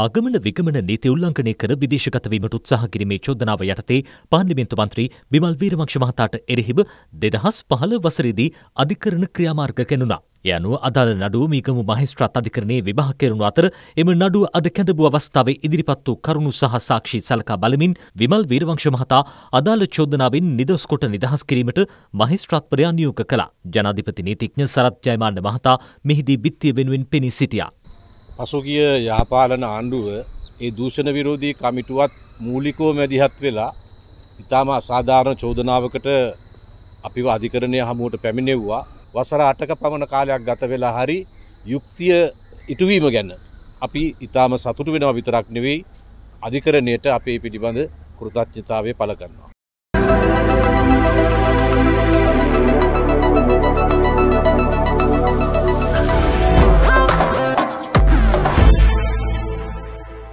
ආගමන විකමන නීති උල්ලංඝනය කර විදේශගතවීමට උත්සාහ කිරීමේ චෝදනාව යටතේ පාර්ලිමේන්තු මන්ත්‍රී බිමල් වීරවංශ මහතාට එරෙහිව දෙදහස් පහළ වසරේදී අධිකරණ ක්‍රියාමාර්ග කැනුණා. ඒ අනුව අදාළ නඩුව මීගමු මහේස්ත්‍රාත් අධිකරණයේ විභාග කෙරුණු අතර එම නඩුව අද කැඳවූ අවස්ථාවේ ඉදිරිපත් වූ කරුණු සහ සාක්ෂි සලකා බලමින් විමල් වීරවංශ මහතා අදාළ චෝදනාවෙන් නිදොස් කොට නිදහස් කිරීමට මහේස්ත්‍රාත්වරයා නියෝග කළා. ජනාධිපති නීතිඥ සරත් ජයමාන්න මහතා මෙහිදී බිත්තිය වෙනුවෙන් පෙනී සිටියා. පසුගිය යහපාලන ආණ්ඩුව ඒ දූෂණ විරෝධී කමිටුවත් මූලිකෝ මැදිහත් වෙලා ඉතාම අසාධාරණ චෝදනාවකට අපිව අධිකරණය හමුවට පැමිණෙව්වා වසර අටක පමණ කාලයක් ගත වෙලා හරි යුක්තිය ඉටුවීම ගැන අපි ඉතාම සතුටු වෙනවා විතරක් නෙවෙයි අධිකරණයට අපේ පිළිබඳ කෘතඥතාවය පළ කරනවා